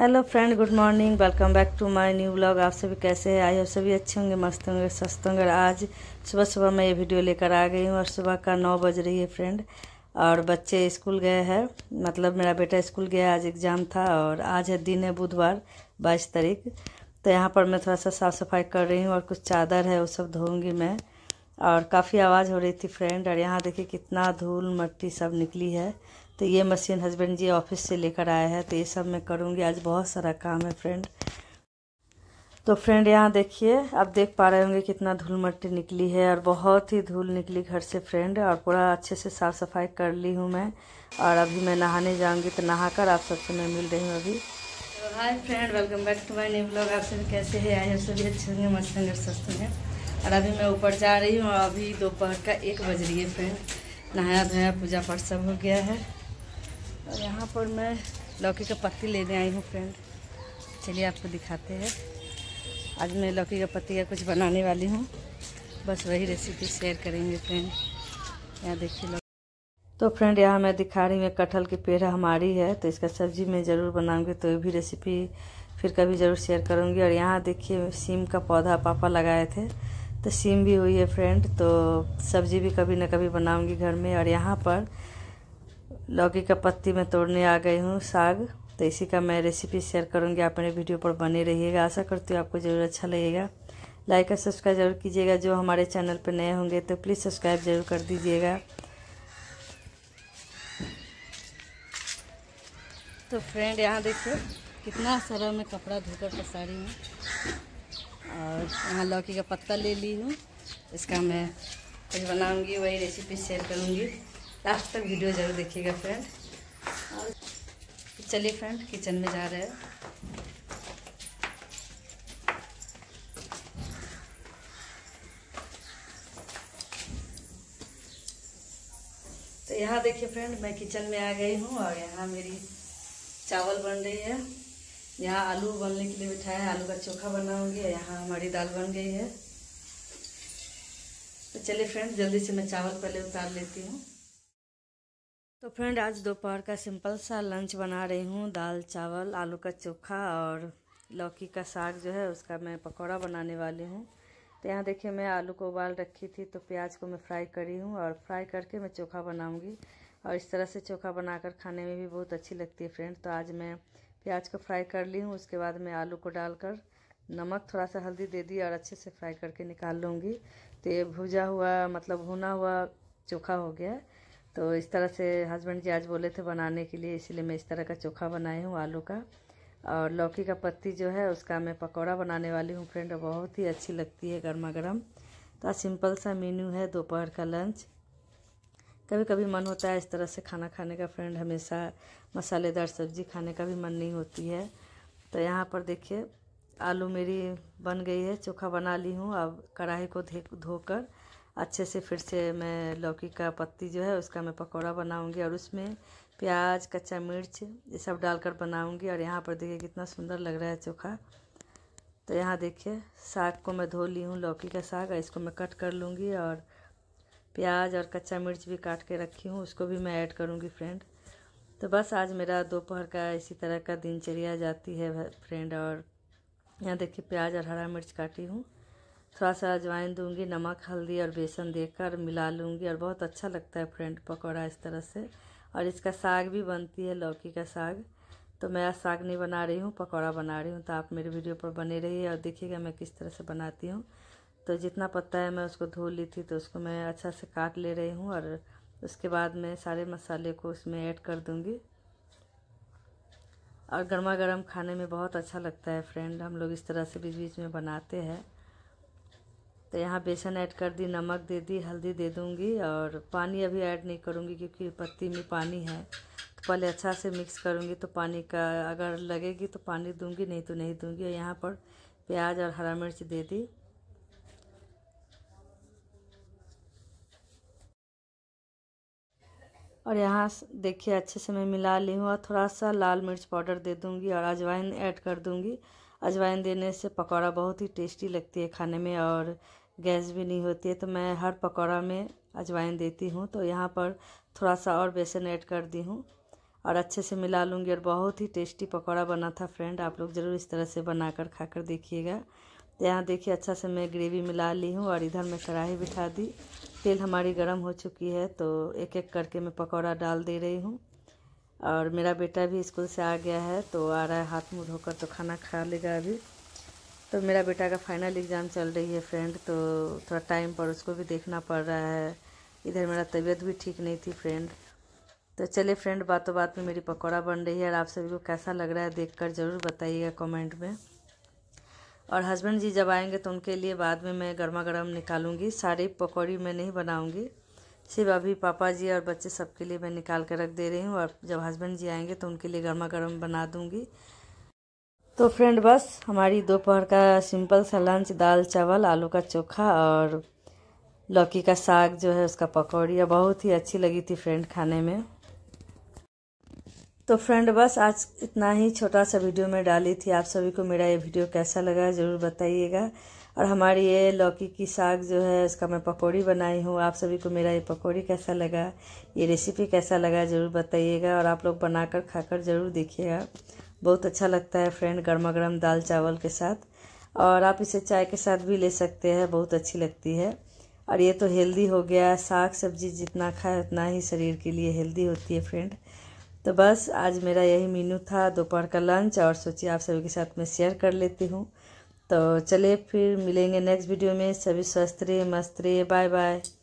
hello friend good morning welcome back to my new blog आप सभी कैसे हैं आई हो सभी अच्छे होंगे मस्त होंगे स्वस्थ होंगे आज सुबह सुबह मैं ये वीडियो लेकर आ गई हूँ और सुबह का नौ बज रही है फ्रेंड और बच्चे स्कूल गए हैं मतलब मेरा बेटा स्कूल गया आज एग्ज़ाम था और आज है दिन है बुधवार बाईस तारीख तो यहाँ पर मैं थोड़ा सा साफ़ सफाई कर रही हूँ और कुछ चादर है वो सब धोऊँगी मैं और काफ़ी आवाज़ हो रही थी फ्रेंड और यहाँ देखिए कितना धूल मट्टी सब निकली है तो ये मशीन हस्बैंड जी ऑफिस से लेकर आया है तो ये सब मैं करूँगी आज बहुत सारा काम है फ्रेंड तो फ्रेंड यहाँ देखिए आप देख पा रहे होंगे कितना धूल मट्टी निकली है और बहुत ही धूल निकली घर से फ्रेंड और पूरा अच्छे से साफ़ सफाई कर ली हूँ मैं और अभी मैं नहाने जाऊँगी तो नहा कर आप सबसे मैं मिल रही हूँ अभी hi friend welcome back to my new blog आप सभी कैसे हैं आज आप सभी अच्छे होंगे मस्त होंगे स्वस्थ होंगे और अभी मैं ऊपर जा रही हूँ अभी दोपहर का एक बज रही है फ्रेंड नहाया धोया पूजा पाठ सब हो गया है और यहाँ पर मैं लौकी का पत्ती लेने आई हूँ फ्रेंड चलिए आपको दिखाते हैं आज मैं लौकी का पत्ती का कुछ बनाने वाली हूँ बस वही रेसिपी शेयर करेंगे फ्रेंड यहाँ देखिए तो फ्रेंड यहाँ मैं दिखा रही हूँ कटहल की पेड़ हमारी है तो इसका सब्जी मैं ज़रूर बनाऊँगी तो ये भी रेसिपी फिर कभी ज़रूर शेयर करूँगी और यहाँ देखिए सीम का पौधा पापा लगाए थे तो सीम भी हुई है फ्रेंड तो सब्जी भी कभी ना कभी बनाऊँगी घर में और यहाँ पर लौकी का पत्ती में तोड़ने आ गई हूँ साग तो इसी का मैं रेसिपी शेयर करूँगी आप मेरे वीडियो पर बने रहिएगा आशा करती हूँ आपको ज़रूर अच्छा लगेगा लाइक और सब्सक्राइब जरूर कीजिएगा जो हमारे चैनल पर नए होंगे तो प्लीज़ सब्सक्राइब जरूर कर दीजिएगा तो फ्रेंड यहाँ देखिए कितना सारा मैं कपड़ा धोकर पसारी हूँ और यहाँ लौकी का पत्ता ले ली हूँ इसका मैं कुछ बनाऊँगी वही रेसिपी शेयर करूँगी लास्ट तक वीडियो ज़रूर देखिएगा फ्रेंड चलिए फ्रेंड किचन में जा रहे हैं तो यहाँ देखिए फ्रेंड मैं किचन में आ गई हूँ और यहाँ मेरी चावल बन रही है यहाँ आलू बनने के लिए बिठाया है आलू का चोखा बनाऊंगी यहाँ हमारी दाल बन गई है तो चलिए फ्रेंड जल्दी से मैं चावल पहले उतार लेती हूँ तो फ्रेंड आज दोपहर का सिंपल सा लंच बना रही हूँ दाल चावल आलू का चोखा और लौकी का साग जो है उसका मैं पकौड़ा बनाने वाली हूँ तो यहाँ देखिए मैं आलू को उबाल रखी थी तो प्याज को मैं फ्राई करी हूँ और फ्राई करके मैं चोखा बनाऊँगी और इस तरह से चोखा बनाकर खाने में भी बहुत अच्छी लगती है फ्रेंड तो आज मैं प्याज को फ्राई कर ली हूँ उसके बाद मैं आलू को डालकर नमक थोड़ा सा हल्दी दे दी और अच्छे से फ्राई करके निकाल लूँगी तो ये भुजा हुआ मतलब भुना हुआ चोखा हो गया है तो इस तरह से हस्बैंड जी आज बोले थे बनाने के लिए इसलिए मैं इस तरह का चोखा बनाई हूँ आलू का और लौकी का पत्ती जो है उसका मैं पकौड़ा बनाने वाली हूँ फ्रेंड बहुत ही अच्छी लगती है गर्मा गर्म तो सिंपल सा मेन्यू है दोपहर का लंच कभी कभी मन होता है इस तरह से खाना खाने का फ्रेंड हमेशा मसालेदार सब्जी खाने का भी मन नहीं होती है तो यहाँ पर देखिए आलू मेरी बन गई है चोखा बना ली हूँ अब कढ़ाई को धो कर अच्छे से फिर से मैं लौकी का पत्ती जो है उसका मैं पकौड़ा बनाऊंगी और उसमें प्याज कच्चा मिर्च ये सब डालकर बनाऊंगी और यहाँ पर देखिए कितना सुंदर लग रहा है चोखा तो यहाँ देखिए साग को मैं धो ली हूँ लौकी का साग और इसको मैं कट कर लूँगी और प्याज और कच्चा मिर्च भी काट के रखी हूँ उसको भी मैं ऐड करूँगी फ्रेंड तो बस आज मेरा दोपहर का इसी तरह का दिनचर्या जाती है फ्रेंड और यहाँ देखिए प्याज और हरा मिर्च काटी हूँ थोड़ा सा अजवाइन दूंगी नमक हल्दी और बेसन देकर मिला लूँगी और बहुत अच्छा लगता है फ्रेंड पकौड़ा इस तरह से और इसका साग भी बनती है लौकी का साग तो मैं आज साग नहीं बना रही हूँ पकौड़ा बना रही हूँ तो आप मेरे वीडियो पर बने रहिए और देखिएगा मैं किस तरह से बनाती हूँ तो जितना पत्ता है मैं उसको धो ली थी तो उसको मैं अच्छा से काट ले रही हूँ और उसके बाद मैं सारे मसाले को उसमें ऐड कर दूँगी और गर्मा गर्म खाने में बहुत अच्छा लगता है फ्रेंड हम लोग इस तरह से बीच बीच में बनाते हैं तो यहाँ बेसन ऐड कर दी नमक दे दी हल्दी दे दूँगी और पानी अभी ऐड नहीं करूँगी क्योंकि पत्ती में पानी है तो पहले अच्छा से मिक्स करूँगी तो पानी का अगर लगेगी तो पानी दूँगी नहीं तो नहीं दूँगी और यहाँ पर प्याज और हरा मिर्च दे दी और यहाँ देखिए अच्छे से मैं मिला ली हूँ और थोड़ा सा लाल मिर्च पाउडर दे दूँगी और अजवाइन ऐड कर दूँगी अजवाइन देने से पकौड़ा बहुत ही टेस्टी लगती है खाने में और गैस भी नहीं होती है तो मैं हर पकौड़ा में अजवाइन देती हूँ तो यहाँ पर थोड़ा सा और बेसन ऐड कर दी हूँ और अच्छे से मिला लूँगी और बहुत ही टेस्टी पकौड़ा बना था फ्रेंड आप लोग ज़रूर इस तरह से बना कर खा कर देखिएगा यहाँ देखिए अच्छा से मैं ग्रेवी मिला ली हूँ और इधर मैं कढ़ाई बिठा दी तेल हमारी गर्म हो चुकी है तो एक एक करके मैं पकौड़ा डाल दे रही हूँ और मेरा बेटा भी स्कूल से आ गया है तो आ रहा है हाथ मुँह धोकर तो खाना खा लेगा अभी तो मेरा बेटा का फाइनल एग्ज़ाम चल रही है फ्रेंड तो थोड़ा टाइम पर उसको भी देखना पड़ रहा है इधर मेरा तबीयत भी ठीक नहीं थी फ्रेंड तो चले फ्रेंड बातों बात में मेरी पकौड़ा बन रही है और आप सभी को कैसा लग रहा है देखकर ज़रूर बताइएगा कमेंट में और हस्बैंड जी जब आएंगे तो उनके लिए बाद में मैं गर्मा गर्म निकालूंगी सारी पकौड़ी मैं नहीं बनाऊंगी सिर्फ अभी पापा जी और बच्चे सबके लिए मैं निकाल कर रख दे रही हूँ और जब हस्बैंड जी आएंगे तो उनके लिए गर्मा गर्म बना दूँगी तो फ्रेंड बस हमारी दोपहर का सिंपल सा लंच दाल चावल आलू का चोखा और लौकी का साग जो है उसका पकौड़ी बहुत ही अच्छी लगी थी फ्रेंड खाने में तो फ्रेंड बस आज इतना ही छोटा सा वीडियो में डाली थी आप सभी को मेरा ये वीडियो कैसा लगा ज़रूर बताइएगा और हमारी ये लौकी की साग जो है उसका मैं पकौड़ी बनाई हूँ आप सभी को मेरा ये पकौड़ी कैसा लगा ये रेसिपी कैसा लगा ज़रूर बताइएगा और आप लोग बनाकर खाकर ज़रूर देखिएगा बहुत अच्छा लगता है फ्रेंड गर्मा गर्म दाल चावल के साथ और आप इसे चाय के साथ भी ले सकते हैं बहुत अच्छी लगती है और ये तो हेल्दी हो गया साग सब्जी जितना खाए उतना ही शरीर के लिए हेल्दी होती है फ्रेंड तो बस आज मेरा यही मेन्यू था दोपहर का लंच और सोचिए आप सभी के साथ मैं शेयर कर लेती हूँ तो चलिए फिर मिलेंगे नेक्स्ट वीडियो में सभी स्वस्थ रहे मस्त रहे बाय बाय